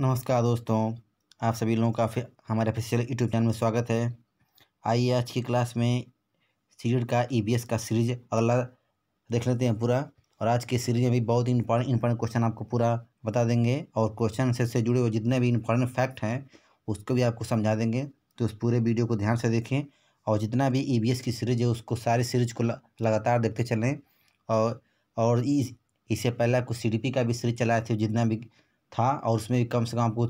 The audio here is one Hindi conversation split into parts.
नमस्कार दोस्तों आप सभी लोगों का फिर हमारे ऑफिशियल यूट्यूब चैनल में स्वागत है आइए आज की क्लास में सीरीड का ईबीएस e का सीरीज अगला देख लेते हैं पूरा और आज की सीरीज में भी बहुत ही इंपॉर्टेंट इंपॉर्टेंट क्वेश्चन आपको पूरा बता देंगे और क्वेश्चन से से जुड़े हुए जितने भी इंपॉर्टेंट फैक्ट हैं उसको भी आपको समझा देंगे तो उस पूरे वीडियो को ध्यान से देखें और जितना भी ई e की सीरीज है उसको सारी सीरीज को लगातार देखते चलें और और इससे पहले आपको सी का भी सीरीज चलाए थे जितना भी था और उसमें कम से कम आपको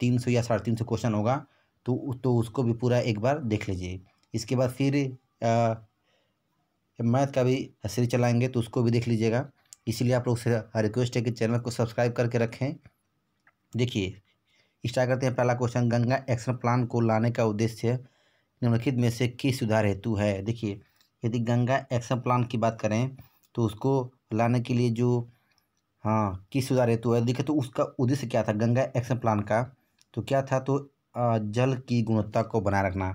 तीन सौ या साढ़े तीन सौ क्वेश्चन होगा तो तो उसको भी पूरा एक बार देख लीजिए इसके बाद फिर मैथ का भी सीरीज चलाएंगे तो उसको भी देख लीजिएगा इसीलिए आप लोग से रिक्वेस्ट है कि चैनल को सब्सक्राइब करके रखें देखिए स्टार्ट करते हैं पहला क्वेश्चन गंगा एक्शन प्लान को लाने का उद्देश्य निम्नलिखित में से किस सुधार हेतु है देखिए यदि गंगा एक्शन प्लान की बात करें तो उसको लाने के लिए जो हाँ किस सुधार हेतु है देखिए तो उसका उद्देश्य क्या था गंगा एक्शन प्लान का तो क्या था तो जल की गुणवत्ता को बनाए रखना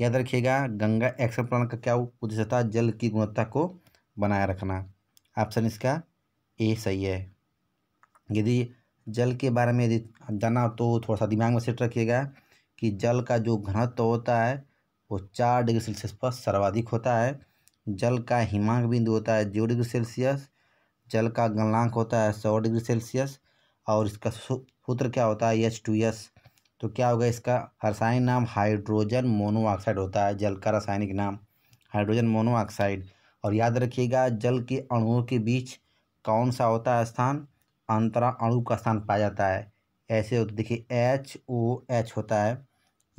याद रखिएगा गंगा एक्शन प्लान का क्या उद्देश्य था जल की गुणवत्ता को बनाए रखना ऑप्शन इसका ए सही है यदि जल के बारे में यदि जाना तो थोड़ा सा दिमाग में सेट रखिएगा कि जल का जो घनत्व होता है वो चार डिग्री सेल्सियस पर सर्वाधिक होता है जल का हिमांक बिंदु होता है जीरो डिग्री सेल्सियस जल का गलनांक होता है सौ डिग्री सेल्सियस और इसका सूत्र क्या होता है एच टू एस तो क्या होगा इसका रासायनिक नाम हाइड्रोजन मोनोऑक्साइड होता है जल का रासायनिक नाम हाइड्रोजन मोनोऑक्साइड और याद रखिएगा जल के अणुओं के बीच कौन सा होता है स्थान अंतरा अणु का स्थान पाया जाता है ऐसे देखिए एच ओ एच होता है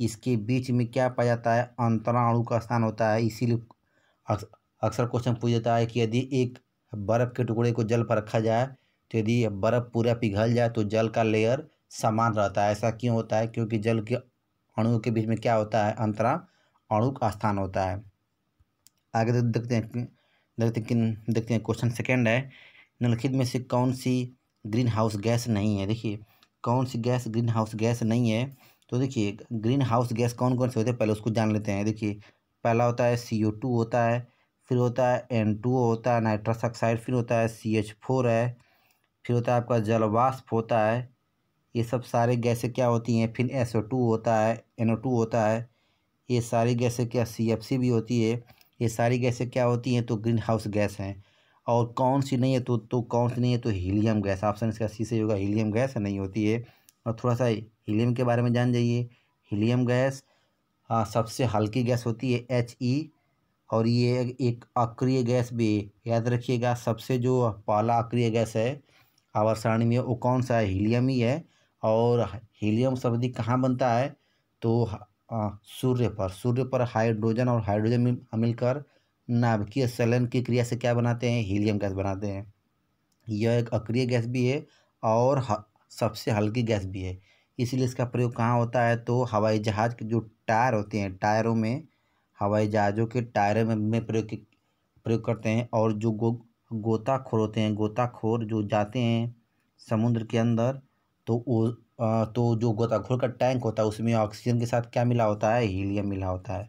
इसके बीच में क्या पाया जाता है अंतरा अणु का स्थान होता है इसीलिए अक्सर क्वेश्चन पूछ जाता है कि यदि एक बर्फ़ के टुकड़े को जल पर रखा जाए तो यदि बर्फ़ पूरा पिघल जाए तो जल का लेयर समान रहता है ऐसा क्यों होता है क्योंकि जल के अणु के बीच में क्या होता है अंतरा अणु का स्थान होता है आगे तो देखते हैं देखते हैं देखते हैं क्वेश्चन सेकेंड है निम्नलिखित में से कौन सी ग्रीन हाउस गैस नहीं है देखिए कौन सी गैस ग्रीन हाउस गैस नहीं है तो देखिए ग्रीन हाउस गैस कौन कौन से होते हैं पहले उसको जान लेते हैं देखिए पहला होता है सी ओ टू होता है फिर होता है एन टू होता है नाइट्रस ऑक्साइड फिर होता है सी एच फोर है फिर होता है आपका जलवाष्प होता है ये सब सारे गैसें क्या होती हैं फिर एस ओ टू होता है एन ओ टू होता है ये सारी गैसें क्या सी एफ सी भी होती है ये सारी गैसें क्या होती हैं तो ग्रीन हाउस गैस हैं और कौन सी नहीं है तो तो कौन सी नहीं है तो हीलियम गैस ऑप्शन इसका सी से होगा हीलियम गैस नहीं होती है और थोड़ा सा हीलियम के बारे में जान जाइए हीलियम गैस आ, सबसे हल्की गैस होती है एच ई e, और ये एक अक्रिय गैस भी याद रखिएगा सबसे जो पहला अक्रिय गैस है आवास सारणी में वो कौन सा है हीलियम ही है और हीलियम सर्वाधिक कहाँ बनता है तो सूर्य पर सूर्य पर हाइड्रोजन और हाइड्रोजन मिलकर नाभिकीय सलन की क्रिया से क्या बनाते हैं हीलियम गैस बनाते हैं यह एक अक्रिय गैस भी है और सबसे हल्की गैस भी है इसलिए इसका प्रयोग कहाँ होता है तो हवाई जहाज़ के जो टायर होते हैं टायरों में हवाई जहाज़ों के टायरों में, में प्रयोग प्रयोग करते हैं और जो गो गोताखोर होते हैं गोताखोर जो जाते हैं समुद्र के अंदर तो वो तो जो गोताखोर का टैंक होता है उसमें ऑक्सीजन के साथ क्या मिला होता है हीलियम मिला होता है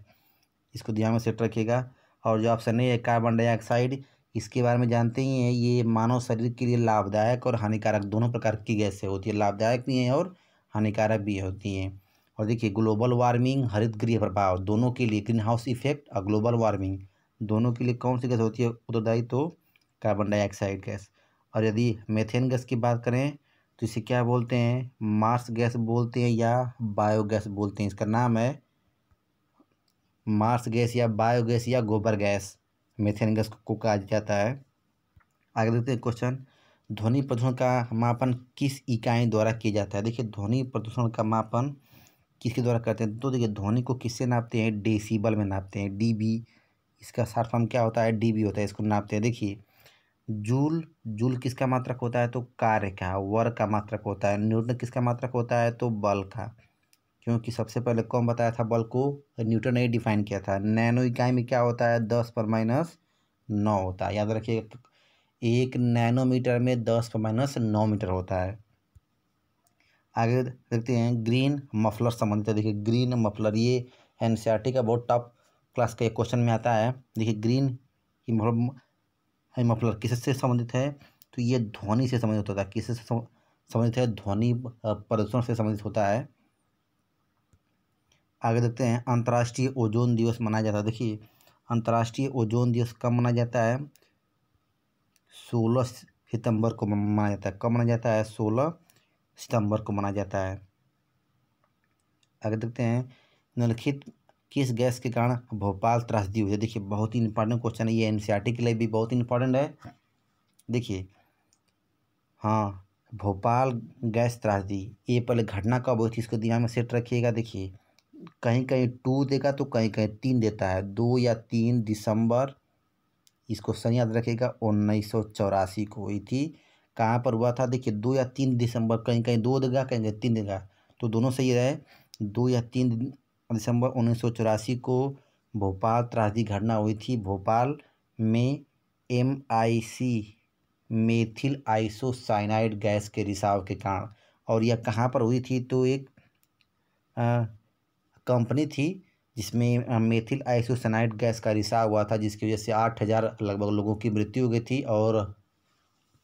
इसको ध्यान में सेट रखिएगा और जो ऑप्शन नहीं है कार्बन डाइऑक्साइड इसके बारे में जानते ही हैं ये मानव शरीर के लिए लाभदायक और हानिकारक दोनों प्रकार की गैसें होती है लाभदायक भी हैं और हानिकारक भी होती हैं और देखिए ग्लोबल वार्मिंग हरित गृह प्रभाव दोनों के लिए ग्रीन हाउस इफेक्ट और ग्लोबल वार्मिंग दोनों के लिए कौन सी गैस होती है उत्तरदायी तो कार्बन डाइऑक्साइड गैस और यदि मेथेन गैस की बात करें तो इसे क्या बोलते हैं मार्स गैस बोलते हैं या बायोगैस बोलते हैं इसका नाम है मार्स गैस या बायोगैस या गोबर गैस मेथेन गैस को कहा जाता है आगे देखते हैं क्वेश्चन ध्वनि प्रदूषण का मापन किस इकाई द्वारा किया जाता है देखिए ध्वनि प्रदूषण का मापन किसके द्वारा करते हैं तो देखिए ध्वनि को किससे नापते हैं डेसीबल में नापते हैं डीबी इसका सार फॉर्म क्या होता है डीबी होता है इसको नापते हैं देखिए जूल जूल किसका मात्रक होता है तो कार्य का वर का मात्रक होता है न्यूटन किसका मात्रक होता है तो बल का क्योंकि सबसे पहले कौन बताया था बल को न्यूटन ने डिफाइन किया था नैनो इकाई में क्या होता है दस पर माइनस नौ होता है याद रखिए एक नैनोमीटर में दस पर माइनस नौ मीटर होता है आगे देखते हैं ग्रीन मफलर संबंधित है देखिए ग्रीन मफलर ये एन का बहुत टॉप क्लास का एक क्वेश्चन में आता है देखिए ग्रीन की मफलर किससे संबंधित है तो ये ध्वनि से संबंधित होता है किससे संबंधित है ध्वनि प्रदूषण से संबंधित होता है आगे देखते हैं अंतर्राष्ट्रीय ओजोन दिवस मनाया जाता है देखिए अंतर्राष्ट्रीय ओजोन दिवस कब मनाया जाता है सोलह सितंबर को मनाया जाता है कब मनाया जाता है सोलह सितंबर को मनाया जाता है आगे देखते हैं निम्नलिखित किस गैस के कारण भोपाल त्रासदी हुई है तो देखिए बहुत ही इंपॉर्टेंट क्वेश्चन है ये एन के लिए भी बहुत ही इंपॉर्टेंट है देखिए हाँ भोपाल गैस त्रासदी ये पहले घटना कब हुई थी इसको दिमाग में सेट रखिएगा देखिए कहीं कहीं टू देगा तो कहीं कहीं तीन देता है दो या तीन दिसंबर इसको सही याद रखिएगा उन्नीस सौ चौरासी को हुई थी कहाँ पर हुआ था देखिए दो या तीन दिसंबर कहीं कहीं दो दिन कहीं कहीं तीन दिन का तो दोनों सही रहे दो या तीन दिसंबर उन्नीस को भोपाल त्रासदी घटना हुई थी भोपाल में M I C methyl isocyanide gas के रिसाव के कारण और यह कहाँ पर हुई थी तो एक कंपनी थी जिसमें मेथिल आइसोसाइनाइड गैस का रिसाव हुआ था जिसकी वजह से आठ हज़ार लगभग लोगों की मृत्यु हो गई थी और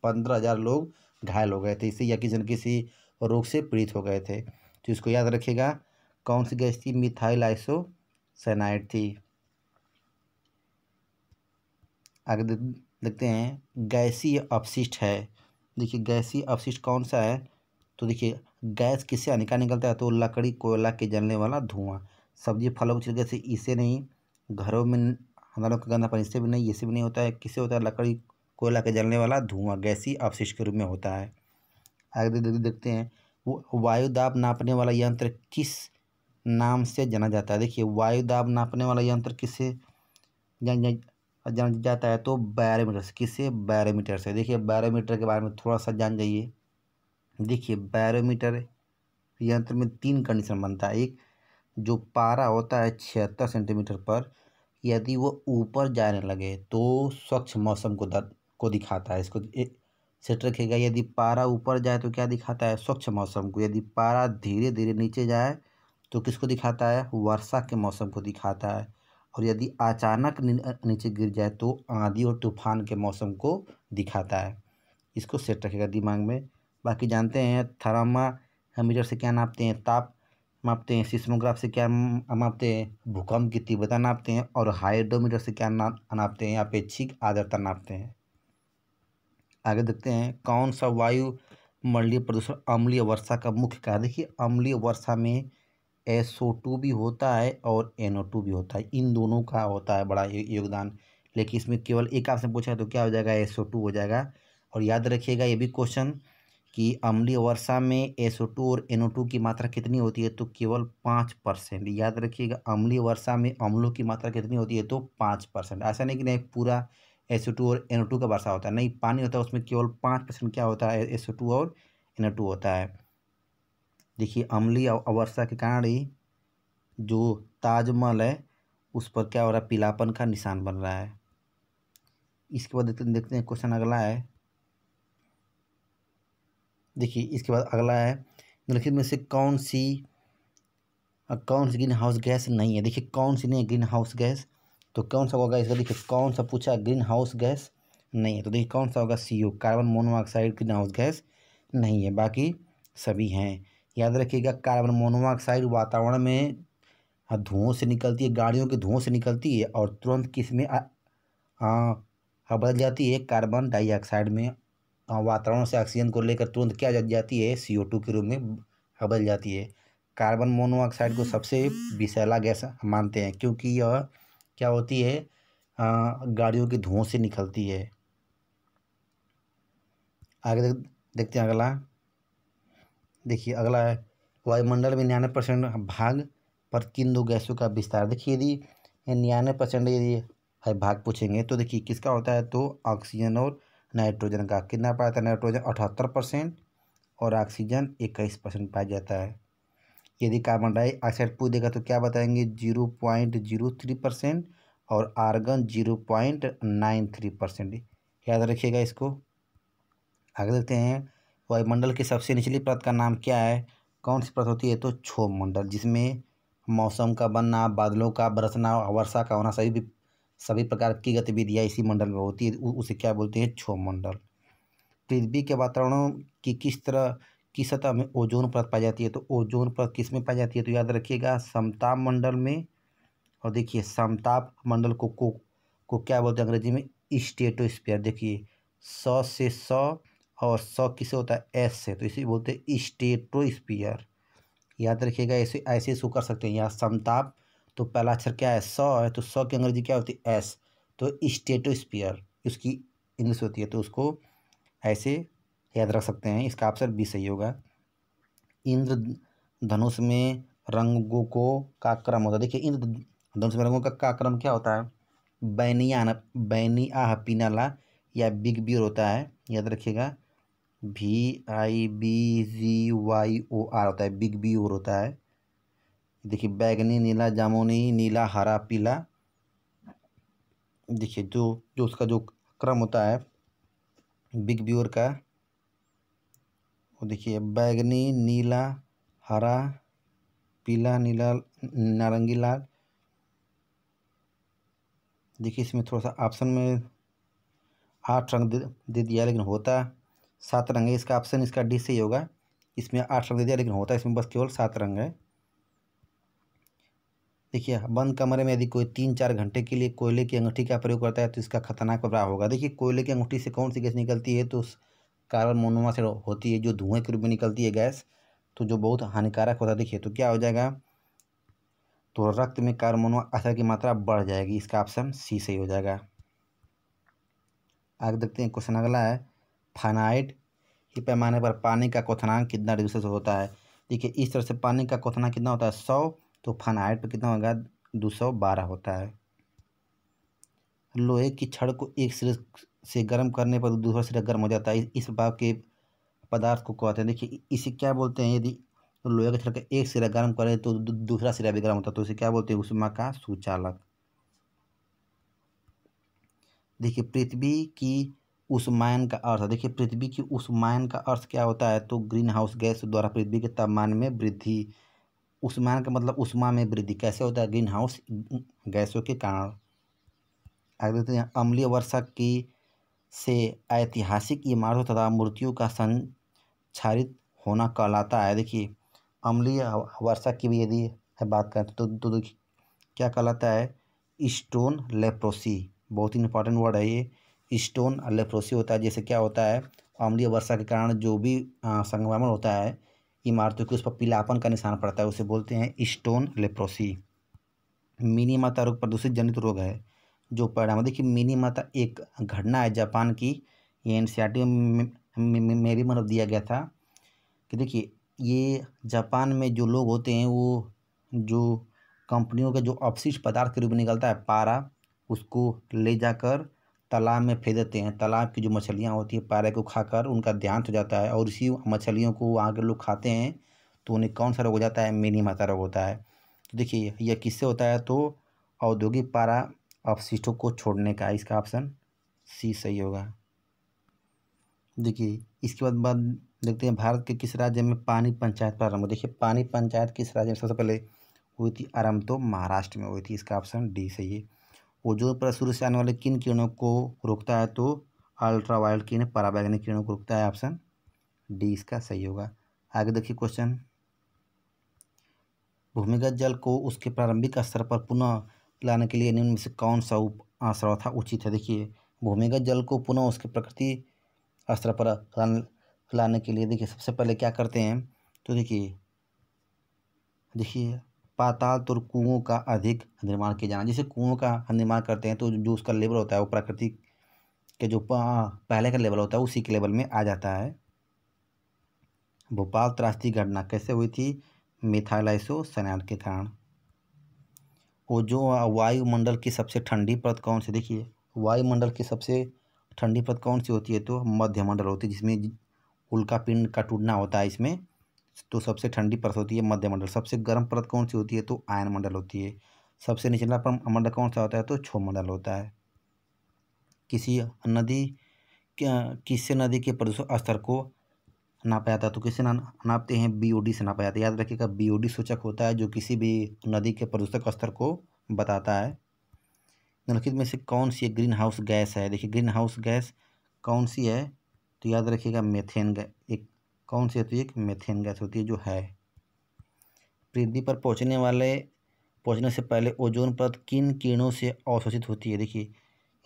पंद्रह हज़ार लोग घायल हो गए थे इसी या किसी न किसी रोग से पीड़ित हो गए थे तो इसको याद रखिएगा कौन सी गैस थी मिथाइल आइसोसेनाइड थी आगे देखते हैं गैसीय अपशिष्ट है देखिए गैसीय अपशिष्ट कौन सा है तो देखिए गैस किससे अनिका निकलता है तो लकड़ी कोयला के जलने वाला धुआं सब्जी फलों की छिलके से इसे नहीं घरों में हमारा गंदा पानी इससे भी नहीं इससे भी नहीं होता है किससे होता है लकड़ी कोयला के जलने वाला धुआं गैसी अवशिष्ट के रूप में होता है आगे देखते देखते हैं वायु दाब नापने वाला यंत्र किस नाम से जाना जाता है देखिए वायु दाब नापने वाला यंत्र किससे जाना जाना जाता है तो बैरोमीटर से किससे बैरोमीटर से देखिए बैरोमीटर के बारे में थोड़ा सा जान जाइए देखिए बैरोमीटर यंत्र में तीन कंडीशन बनता है एक जो पारा होता है छिहत्तर सेंटीमीटर पर यदि वो ऊपर जाने लगे तो स्वच्छ मौसम को को दिखाता है इसको सेट रखेगा यदि पारा ऊपर जाए तो क्या दिखाता है स्वच्छ मौसम को यदि पारा धीरे धीरे नीचे जाए तो किसको दिखाता है वर्षा के मौसम को दिखाता है और यदि अचानक नीचे गिर जाए तो आंधी और तूफान के मौसम को दिखाता है इसको सेट रखेगा दिमाग में बाकी जानते हैं थरामा मीटर से क्या नापते हैं ताप मापते हैं सिस्मोग्राफ से क्या मापते हैं भूकंप की तीव्रता नापते हैं और हाइड्रोमीटर से क्या नापते हैं अपेक्षिक आदरता नापते हैं आगे देखते हैं कौन सा वायु मंडलीय प्रदूषण अम्लीय वर्षा का मुख्य कारण देखिए अम्लीय वर्षा में एस ओ टू भी होता है और एन ओ टू भी होता है इन दोनों का होता है बड़ा योगदान लेकिन इसमें केवल एक आपसे पूछा तो क्या हो जाएगा एस ओ टू हो जाएगा और याद रखिएगा ये भी क्वेश्चन कि अम्लीय वर्षा में एस ओ टू और एन ओ टू की मात्रा कितनी होती है तो केवल पाँच परसेंट याद रखिएगा अम्लीय वर्षा में अम्लों की मात्रा कितनी होती है तो पाँच परसेंट ऐसा नहीं कि नहीं पूरा एस और एन का वर्षा होता है नहीं पानी होता है उसमें केवल पाँच परसेंट क्या होता है एस और एन होता है देखिए अम्लीय अवर्षा के कारण ही जो ताजमहल है उस पर क्या हो रहा है पीलापन का निशान बन रहा है इसके बाद देखते देखते हैं क्वेश्चन अगला है देखिए इसके बाद अगला है निम्नलिखित में से कौन सी कौन सी ग्रीन हाउस गैस नहीं है देखिए कौन सी नहीं है ग्रीन हाउस गैस तो कौन सा होगा इसका देखिए कौन सा पूछा ग्रीन हाउस गैस नहीं है तो देखिए कौन सा होगा C O carbon monoxide green house gas नहीं है बाकी सभी हैं याद रखिएगा कार्बन मोनोऑक्साइड वातावरण में धुओं से निकलती है गाड़ियों के धुओं से निकलती है और तुरंत किस में बदल जाती है कार्बन डाइऑक्साइड में वातावरण से ऑक्सीजन को लेकर तुरंत क्या जाती है सी ओ टू के रूप में बदल जाती है कार्बन मोनोऑक्साइड को सबसे विषैला गैस मानते हैं क्योंकि यह क्या होती है हाँ, गाड़ियों की धुओं से निकलती है आगे देख देखते हैं अगला देखिए अगला है वायुमंडल में निन्यानवे परसेंट भाग पर किन दो गैसों का विस्तार देखिए यदि निन्यानवे परसेंट यदि है भाग पूछेंगे तो देखिए किसका होता है तो ऑक्सीजन और नाइट्रोजन का कितना पाया जाता है नाइट्रोजन अठहत्तर परसेंट और ऑक्सीजन इक्कीस परसेंट पाया जाता है यदि कार्बन डाइऑक्साइड पूछ देगा तो क्या बताएंगे zero point zero three percent और argon zero point nine three percent याद रखिएगा इसको आगे देखते हैं वायुमंडल की सबसे निचली परत का नाम क्या है कौन सी परत होती है तो क्षोभ मंडल जिसमें मौसम का बनना बादलों का बरसना वर्षा का होना सभी सभी प्रकार की गतिविधियाँ इसी मंडल में होती है उसे क्या बोलते हैं क्षोभ मंडल पृथ्वी के वातावरणों की किस तरह की सतह में ओजोन परत पाई जाती है तो ओजोन परत किस में पाई जाती है तो याद रखिएगा समताप मंडल में और देखिए समताप मंडल को को को क्या बोलते हैं अंग्रेजी में स्टेटोस्फीयर देखिए सौ से सौ और सौ किसे होता है एस से तो इसे बोलते हैं स्टेटोस्फीयर याद रखिएगा ऐसे ऐसे इसको कर सकते हैं यहाँ समताप तो पहला अक्षर क्या है सौ है तो सौ की अंग्रेजी क्या होती है एस तो स्टेटोस्फीयर उसकी इंग्लिश होती है तो उसको ऐसे याद रख सकते हैं इसका ऑप्शन बी सही होगा इंद्र धनुष में रंगों को का क्रम होता है देखिए इंद्र धनुष में रंगों का, का क्रम क्या होता है बैनिया बैनी आह पीनाला या बिग बीर होता है याद रखिएगा भी I B G Y O R होता है बिग बी ओर होता है देखिए बैगनी नीला जामुनी नीला हरा पीला देखिए जो जो उसका जो क्रम होता है बिग बी ओर का वो देखिए बैगनी नीला हरा पीला नीला नारंगी लाल देखिए इसमें थोड़ा सा ऑप्शन में आठ रंग दे दिया लेकिन होता सात रंग है इसका ऑप्शन इसका डी से ही होगा इसमें आठ रंग दे दिया लेकिन होता इसमें बस केवल सात रंग है देखिए बंद कमरे में यदि कोई तीन चार घंटे के लिए कोयले की अंगूठी का प्रयोग करता है तो इसका खतरनाक प्रभाव होगा देखिए कोयले की अंगूठी से कौन सी गैस निकलती है तो कार्बन मोनोमर से होती है जो धुएं के रूप में निकलती है गैस तो जो बहुत हानिकारक होता है देखिए तो क्या हो जाएगा तो रक्त में कार्बन असर की मात्रा बढ़ जाएगी इसका ऑप्शन सी सही हो जाएगा आगे देखते हैं क्वेश्चन अगला है फाइनाइट के पैमाने पर पानी का क्वथनांक कितना डिग्री सेल्सियस होता है देखिए इस तरह से पानी का क्वथनांक कितना होता है सौ तो फाइनाइट पर कितना होगा दो सौ बारह होता है लोहे की छड़ को एक सिरे से गर्म करने पर दूसरा सिरा गर्म हो जाता है इस प्रभाव के पदार्थ को कहते हैं देखिए इसे क्या बोलते हैं यदि लोहे का छिड़का एक सिरा गर्म करें तो दूसरा सिरा भी गर्म होता है तो इसे क्या बोलते हैं उष्मा का सुचालक देखिए पृथ्वी की उष्मायन का अर्थ देखिए पृथ्वी की उष्मायन का अर्थ क्या होता है तो ग्रीन हाउस गैस द्वारा पृथ्वी के तापमान में वृद्धि उष्मायन का मतलब उष्मा में वृद्धि कैसे होता है ग्रीन हाउस गैसों के कारण अगर देखते हैं अम्लीय वर्षा की से ऐतिहासिक इमारतों तथा मूर्तियों का संचारित होना कहलाता है देखिए अम्लीय वर्षा की भी यदि बात करें तो, तो, तो देखिए क्या कहलाता है स्टोन लेप्रोसी बहुत ही इंपॉर्टेंट वर्ड है ये स्टोन लेप्रोसी होता है जैसे क्या होता है अम्लीय वर्षा के कारण जो भी संक्रमण होता है इमारतों के उस पर पीलापन का निशान पड़ता है उसे बोलते हैं स्टोन लेप्रोसी मिनी माता रोग प्रदूषित जनित रोग है जो पढ़ा देखिए मिनी माता एक घटना है जापान की ये एन सी आर टी में भी मतलब दिया गया था कि देखिए ये जापान में जो लोग होते हैं वो जो कंपनियों का जो अपशिष्ट पदार्थ के रूप में निकलता है पारा उसको ले जाकर तालाब में फेंक देते हैं तालाब की जो मछलियाँ होती है पारे को खाकर उनका ध्यान हो जाता है और इसी मछलियों को वहाँ के लोग खाते हैं तो उन्हें कौन सा रोग हो जाता है मिनी माता रोग होता है तो देखिए यह किससे होता है तो औद्योगिक पारा अपशिष्टों को छोड़ने का इसका ऑप्शन सी सही होगा देखिए इसके बाद बाद देखते हैं भारत के किस राज्य में पानी पंचायत प्रारंभ देखिए पानी पंचायत किस राज्य में सबसे पहले हुई थी आरंभ तो महाराष्ट्र में हुई थी इसका ऑप्शन डी सही है ओजोन पर सूर्य से आने वाले किन किरणों को रोकता है तो अल्ट्रावायल्ट किरण पराबैगनिक किरणों को रोकता है ऑप्शन डी इसका सही होगा आगे देखिए क्वेश्चन भूमिगत जल को उसके प्रारंभिक स्तर पर पुनः लाने के लिए निम्न में से कौन सा आश्रवथा उचित है देखिए भूमिगत जल को पुनः उसके प्रकृति स्तर पर लाने के लिए देखिए सबसे पहले क्या करते हैं तो देखिए देखिए पाताल तुर कुओं का अधिक निर्माण किया जाना जैसे कुओं का हम निर्माण करते हैं तो जो उसका लेवल होता है वो प्रकृति के जो पहले का लेवल होता है उसी के लेवल में आ जाता है भोपाल त्रास्ती घटना कैसे हुई थी मिथाइलाइसो सैनाइड के कारण जो वायुमंडल की सबसे ठंडी परत कौन सी देखिए वायुमंडल की सबसे ठंडी परत कौन सी होती है तो मध्यमंडल होती है जिसमें उल्का पिंड का टूटना होता है इसमें तो सबसे ठंडी परत होती है मध्यमंडल सबसे गर्म परत कौन सी होती है तो आयन मंडल होती है सबसे निचला मंडल कौन सा होता है तो छो मंडल होता है किसी नदी किससे नदी के प्रदूषण स्तर को नापा जाता है तो किसे ना नापते हैं बीओडी से नापा जाता है याद रखिएगा बीओडी सूचक होता है जो किसी भी नदी के प्रदूषक स्तर को बताता है निम्नलिखित में से कौन सी ग्रीन हाउस गैस है देखिए ग्रीन हाउस गैस कौन सी है तो याद रखिएगा मेथेन गैस एक कौन सी है तो एक मेथेन गैस होती है जो है पृथ्वी पर पहुँचने वाले पहुँचने से पहले ओजोन परत किन किरणों से अवशोषित होती है देखिए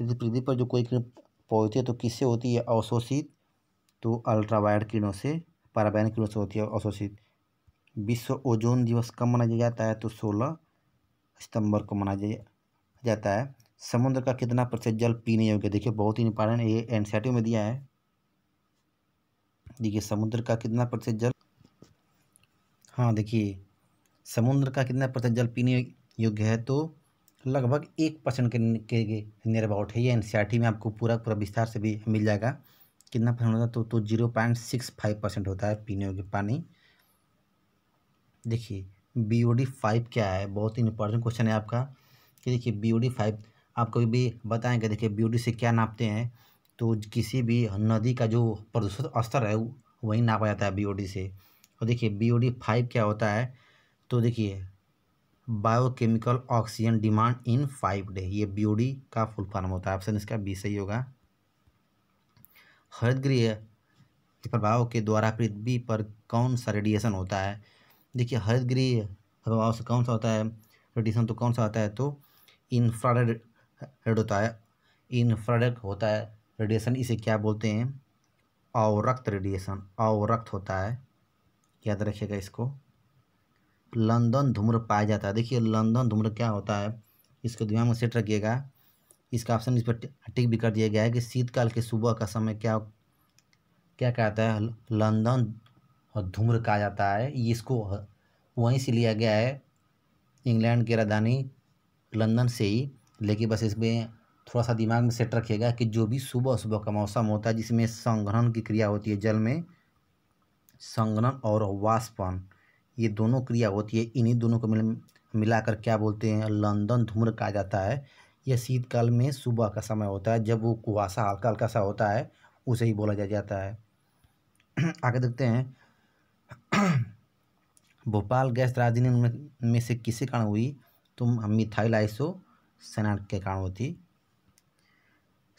यदि पृथ्वी पर जो कोई किरण पहुँचती है तो किससे होती है अवशोषित तो अल्ट्रावायर्ड किरणों से पराबैन किरणों से होती है अवशोषित विश्व ओजोन दिवस कब मनाया जाता है तो सोलह सितंबर को मनाया जाता है समुद्र का कितना प्रतिशत जल पीने योग्य देखिए बहुत ही इंपॉर्टेंट ये टी में दिया है देखिए समुद्र का कितना प्रतिशत जल हाँ देखिए समुद्र का कितना प्रतिशत जल पीने योग्य है तो लगभग एक परसेंट के, के, के नियर अबाउट है ये एन में आपको पूरा पूरा विस्तार से भी मिल जाएगा कितना परसेंट होता है तो तो zero point six five percent होता है पीने योग्य पानी देखिए बी ओ डी फाइव क्या है बहुत ही इंपॉर्टेंट क्वेश्चन है आपका कि देखिए बी ओ डी फाइव आप कभी भी बताएंगे देखिए बी ओ डी से क्या नापते हैं तो किसी भी नदी का जो प्रदूषित स्तर है वही नापा जाता है बी ओ डी से और देखिए बी ओ डी फाइव क्या होता है तो देखिए biochemical oxygen demand in five day ये बी ओ डी का फुल फॉर्म होता है ऑप्शन इसका बी सही होगा हरितगृह के तो प्रभाव के द्वारा पृथ्वी पर कौन सा रेडिएशन होता है देखिए हरितगृह प्रभाव से कौन सा होता है रेडिएशन तो कौन सा होता है तो इन्फ्रारेड रेड होता है इन्फ्रारेड होता है रेडिएशन इसे क्या बोलते हैं अवरक्त रेडिएशन अवरक्त होता है याद रखिएगा इसको लंदन धूम्र पाया जाता है देखिए लंदन धूम्र क्या होता है इसको दिमाग में सेट रखिएगा इसका ऑप्शन इस पर टिक भी कर दिया गया है कि शीतकाल के सुबह का समय क्या क्या कहता है लंदन और धूम्र कहा जाता है इसको वहीं से लिया गया है इंग्लैंड की राजधानी लंदन से ही लेकिन बस इसमें थोड़ा सा दिमाग में सेट रखिएगा कि जो भी सुबह सुबह का मौसम होता है जिसमें संग्रहण की क्रिया होती है जल में संग्रहण और वाष्पन ये दोनों क्रिया होती है इन्हीं दोनों को मिल मिलाकर क्या बोलते हैं लंदन धूम्र कहा जाता है यह शीतकाल में सुबह का समय होता है जब वो कुहासा हल्का हल्का सा होता है उसे ही बोला जा जाता है आगे देखते हैं भोपाल गैस राजधानी में से किसी कारण हुई तो मिथाइल आइसो सेनाट के कारण होती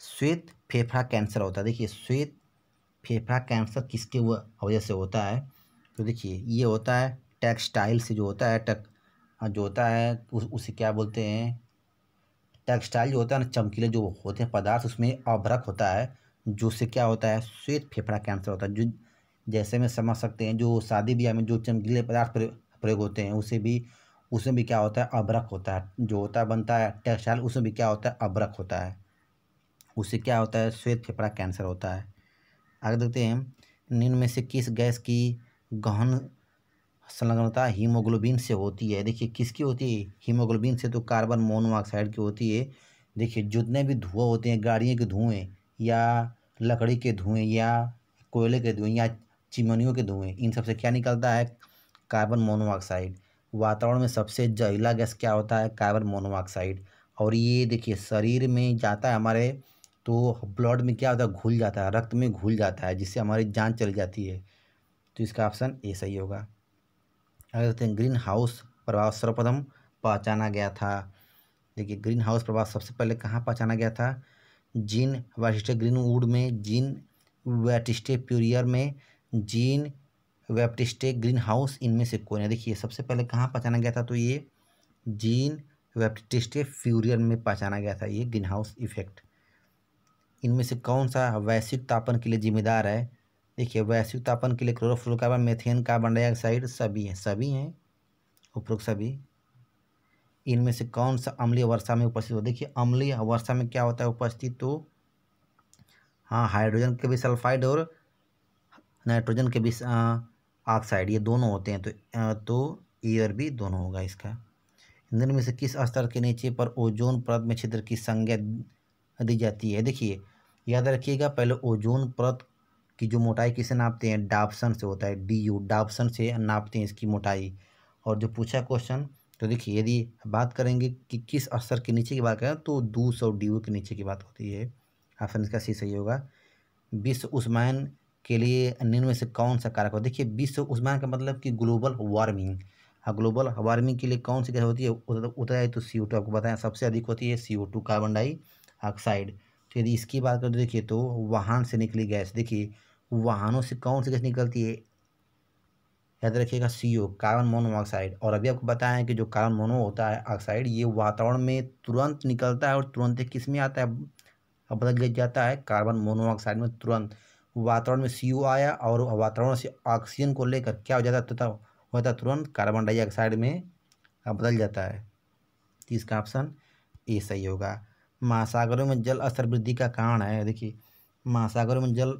श्वेत फेफड़ा कैंसर होता है देखिए श्वेत फेफड़ा कैंसर किसके वजह से होता है तो देखिए ये होता है टेक्सटाइल से जो होता है टक जो होता है उस, उसे क्या बोलते हैं टेक्सटाइल जो होता है ना चमकीले जो होते हैं पदार्थ उसमें अभ्रक होता है जो से क्या होता है श्वेत फेफड़ा कैंसर होता है जो जैसे में समझ सकते हैं जो शादी ब्याह में जो चमकीले पदार्थ प्रयोग होते हैं उसे भी उसमें भी क्या होता है अभ्रक होता है जो होता है बनता है टेक्सटाइल उसमें भी क्या होता है अभ्रक होता है उससे क्या होता है श्वेत फेफड़ा कैंसर होता है आगे देखते हैं निम्न में से किस गैस की गहन संलग्नता हीमोग्लोबिन से होती है देखिए किसकी होती है हीमोग्लोबिन से तो कार्बन मोनोऑक्साइड की होती है देखिए जितने भी धुआं होते हैं गाड़ियों के धुएँ या लकड़ी के धुएँ या कोयले के धुएँ या चिमनियों के धुएँ इन सबसे क्या निकलता है कार्बन मोनोऑक्साइड वातावरण में सबसे जहरीला गैस क्या होता है कार्बन मोनोऑक्साइड और ये देखिए शरीर में जाता है हमारे तो ब्लड में क्या होता है घुल जाता है रक्त में घुल जाता है जिससे हमारी जान चली जाती है तो इसका ऑप्शन ए सही होगा अगर देखते हैं ग्रीन हाउस प्रभाव सर्वप्रथम पहचाना गया था देखिए ग्रीन हाउस प्रभाव सबसे पहले कहाँ पहचाना गया था जीन ग्रीन ग्रीनवुड में जीन वैटिस्टे प्यूरियर में जीन वैप्टिस्टे ग्रीन हाउस इनमें से कोई नहीं देखिए सबसे पहले कहाँ पहचाना गया था तो ये जीन वैप्टिस्टे फ्यूरियर में पहचाना गया था ये ग्रीन हाउस इफेक्ट इनमें से कौन सा वैश्विक तापन के लिए जिम्मेदार है देखिए वैश्विक तापन के लिए chlorofluoro carbon methane carbon dioxide सभी हैं सभी हैं उपरोक्त सभी इनमें से कौन सा अम्लीय वर्षा में उपस्थित हो देखिए अम्लीय वर्षा में क्या होता है उपस्थित तो हाँ हाइड्रोजन के भी सल्फाइड और नाइट्रोजन के भी ऑक्साइड ये दोनों होते हैं तो आ, तो ईयर भी दोनों होगा इसका इंधन में से किस स्तर के नीचे पर ओजोन परत में छिद्र की संज्ञा दी जाती है देखिए याद रखिएगा पहले ओजोन परत कि जो मोटाई किसे नापते हैं डाप्सन से होता है डी यू डाप्सन से नापते हैं इसकी मोटाई और जो पूछा क्वेश्चन तो देखिए यदि बात करेंगे कि किस अस्तर के नीचे की बात करें तो दू सौ डी के नीचे की बात होती है ऑप्शन इसका सी सही होगा विश्व उस्मान के लिए निम्न में से कौन सा कारक हो देखिए विश्व उस्मान का मतलब कि ग्लोबल वार्मिंग हाँ ग्लोबल वार्मिंग के लिए कौन सी गैस होती है उतर, उतर तो सी ओ टू आपको बताएं सबसे अधिक होती है C O two carbon dioxide फिर तो इसकी बात करें तो देखिए तो वाहन से निकली गैस देखिए वाहनों से कौन सी गैस निकलती है याद रखिएगा सी ओ कार्बन मोनोऑक्साइड और अभी आपको बताएं कि जो कार्बन मोनो होता है ऑक्साइड ये वातावरण में तुरंत निकलता है और तुरंत किस में आता है अब बदल जाता है कार्बन मोनोऑक्साइड में तुरंत वातावरण में सी आया और वातावरण से ऑक्सीजन को लेकर क्या हो जाता है तो होता तुरंत कार्बन डाइऑक्साइड में बदल जाता है तो इसका ऑप्शन ए सही होगा महासागरों में जल स्तर वृद्धि का कारण है देखिए महासागरों में जल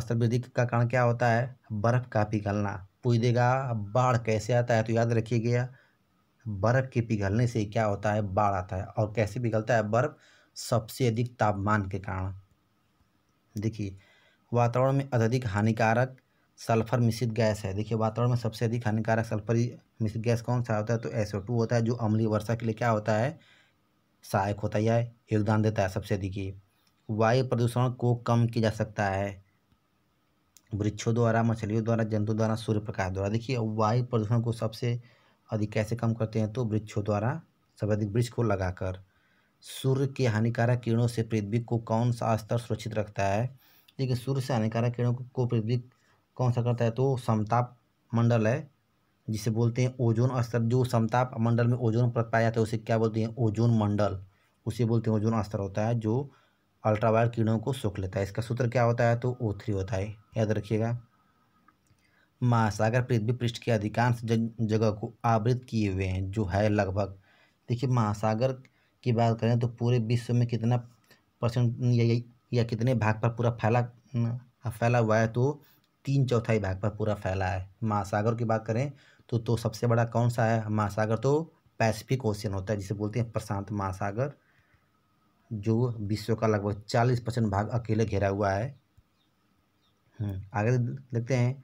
स्तर वृद्धि का कारण क्या होता है बर्फ़ का पिघलना पूछ देगा बाढ़ कैसे आता है तो याद रखिएगा बर्फ़ के पिघलने से क्या होता है बाढ़ आता है और कैसे पिघलता है बर्फ़ सबसे अधिक तापमान के कारण देखिए वातावरण में अत्यधिक हानिकारक सल्फर मिश्रित गैस है देखिए वातावरण में सबसे अधिक हानिकारक सल्फर मिश्रित गैस कौन सा होता है तो एसओ टू होता है जो अम्लीय वर्षा के लिए क्या होता है सहायक होता है या योगदान देता है सबसे अधिक ये वायु प्रदूषण को कम किया जा सकता है वृक्षों द्वारा मछलियों द्वारा जंतु द्वारा सूर्य प्रकाश द्वारा देखिए वायु प्रदूषण को सबसे अधिक कैसे कम करते हैं तो वृक्षों द्वारा सबसे अधिक वृक्ष को लगाकर सूर्य के हानिकारक किरणों से पृथ्वी को कौन सा स्तर सुरक्षित रखता है देखिए सूर्य से हानिकारक किरणों को पृथ्वी कौन सा करता है तो समताप मंडल है जिसे बोलते हैं ओजोन स्तर जो समताप मंडल में ओजोन परत पाया जाता है उसे क्या बोलते हैं ओजोन मंडल उसे बोलते हैं ओजोन स्तर होता है जो अल्ट्रावायर किरणों को सोख लेता है इसका सूत्र क्या होता है तो ओ थ्री होता है याद रखिएगा महासागर पृथ्वी पृष्ठ के अधिकांश जगह को आवृत किए हुए हैं जो है लगभग देखिए महासागर की बात करें तो पूरे विश्व में कितना परसेंट या, या कितने भाग पर पूरा फैला फैला हुआ है तो तीन चौथाई भाग पर पूरा फैला है महासागर की बात करें तो तो सबसे बड़ा कौन सा है महासागर तो पैसिफिक ओशियन होता है जिसे बोलते हैं प्रशांत महासागर जो विश्व का लगभग चालीस परसेंट भाग अकेले घेरा हुआ है हम्म, आगे देखते हैं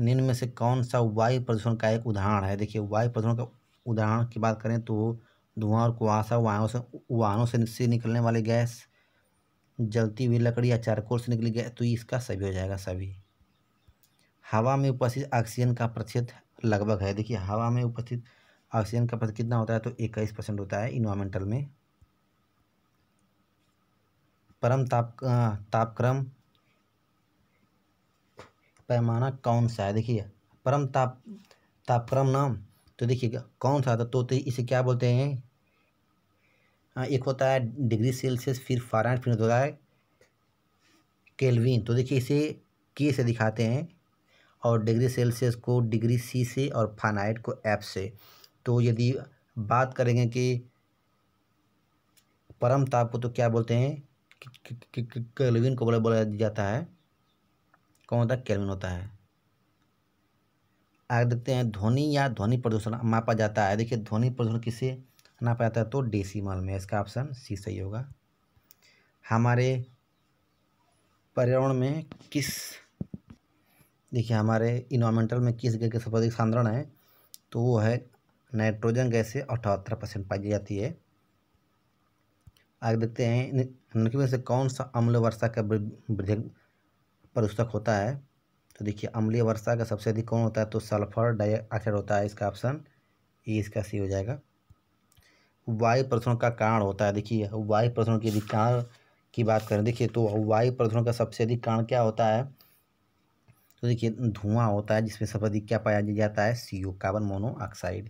निम्न में से कौन सा वायु प्रदूषण का एक उदाहरण है देखिए वायु प्रदूषण का उदाहरण की बात करें तो धुआं और कुआसा वाहनों से वाहनों से निकलने वाली गैस जलती हुई लकड़ी या चारकोल से निकली गैस तो इसका सभी हो जाएगा सभी हवा में उपस्थित ऑक्सीजन का प्रतिशत लगभग है देखिए हवा में उपस्थित ऑक्सीजन का पद कितना होता है तो इक्कीस परसेंट होता है इन्वामेंटल में परम ताप तापक्रम पैमाना कौन सा है देखिए परम ताप तापक्रम नाम तो देखिए कौन सा था तो, तो इसे क्या बोलते हैं एक होता है डिग्री सेल्सियस फिर फारेनहाइट फिर होता है केल्विन तो देखिए इसे के से दिखाते हैं और डिग्री सेल्सियस को डिग्री सी से और फानाइट को एफ से तो यदि बात करेंगे कि परम ताप को तो क्या बोलते हैं केल्विन को बोला बोला जाता है कौन होता है केल्विन होता है आगे देखते हैं ध्वनि या ध्वनि प्रदूषण मापा जाता है देखिए ध्वनि प्रदूषण किसे नापा जाता है तो डेसिमल में इसका ऑप्शन सी सही होगा हमारे पर्यावरण में किस देखिए हमारे इन्वायरमेंटल में किस गैस का सबसे अधिक सांद्रण है तो वो है नाइट्रोजन गैस से अठहत्तर परसेंट पाई जाती है आगे देखते हैं निम्न में से कौन सा अम्ल वर्षा का वृद्धि प्रदूषक होता है तो देखिए अम्लीय वर्षा का सबसे अधिक कौन होता है तो सल्फर डाइऑक्साइड होता है इसका ऑप्शन ये इसका सी हो जाएगा वायु प्रदूषण का कारण होता है देखिए वायु प्रदूषण के अधिक कारण की बात करें देखिए तो वायु प्रदूषण का सबसे अधिक कारण क्या होता है तो देखिए धुआं होता है जिसमें सबसे अधिक क्या पाया जाता है सी कार्बन मोनोऑक्साइड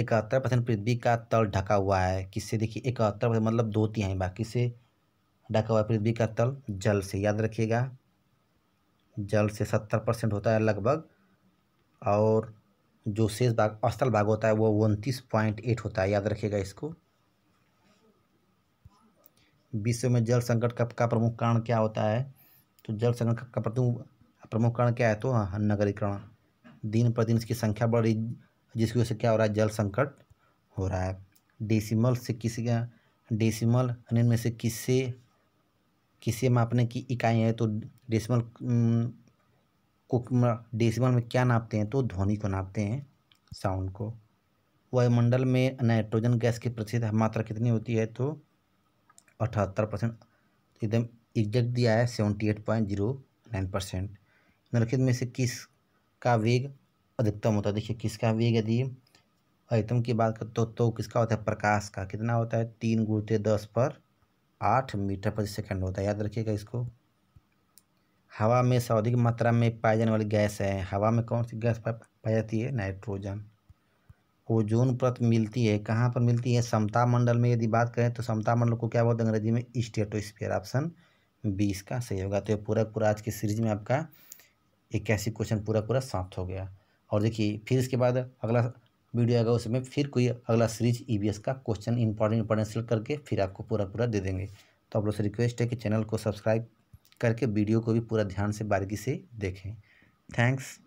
इकहत्तर परसेंट पृथ्वी का तल ढका हुआ है किससे देखिए इकहत्तर परसेंट मतलब दो तिहाई बाकी से ढका हुआ पृथ्वी का तल जल से याद रखिएगा जल से सत्तर परसेंट होता है लगभग और जो शेष भाग अस्थल भाग होता है वो उनतीस पॉइंट एट होता है याद रखिएगा इसको विश्व में जल संकट का प्रमुख कारण क्या होता है तो जल संकट का प्रमुख प्रमुख कारण क्या है तो हाँ, नगरीकरण दिन प्रतिदिन इसकी संख्या बढ़ रही जिसकी वजह से क्या हो रहा है जल संकट हो रहा है डेसिमल से किसी का डेसिमल में से किससे किसे मापने की इकाई है तो डेसिमल को डेसिमल में क्या नापते हैं तो ध्वनि को नापते हैं साउंड को वायुमंडल में नाइट्रोजन गैस की प्रतिशत मात्रा कितनी होती है तो अठहत्तर परसेंट एकदम एग्जैक्ट दिया है seventy eight point zero nine percent निम्नलिखित में से किस का वेग अधिकतम होता है देखिए किसका वेग यदि अधिकतम की बात करते तो, तो किसका होता है प्रकाश का कितना होता है तीन गुणते दस पर आठ मीटर प्रति सेकंड होता है याद रखिएगा इसको हवा में सर्वाधिक मात्रा में पाई जाने वाली गैस है हवा में कौन सी गैस पाई जाती है नाइट्रोजन ओजोन प्रत मिलती है कहाँ पर मिलती है समता मंडल में यदि बात करें तो समता मंडल को क्या बोलते हैं अंग्रेजी में स्टेटोस्फीयर ऑप्शन बीस का सही होगा तो ये पूरा पूरा आज की सीरीज में आपका इक्यासी क्वेश्चन पूरा पूरा समाप्त हो गया और देखिए फिर इसके बाद अगला वीडियो आएगा उसमें फिर कोई अगला सीरीज ई e का क्वेश्चन इंपॉर्टेंट इंपॉर्टेंट सेलेक्ट करके फिर आपको पूरा पूरा दे देंगे तो आप लोग से रिक्वेस्ट है कि चैनल को सब्सक्राइब करके वीडियो को भी पूरा ध्यान से बारीकी से देखें थैंक्स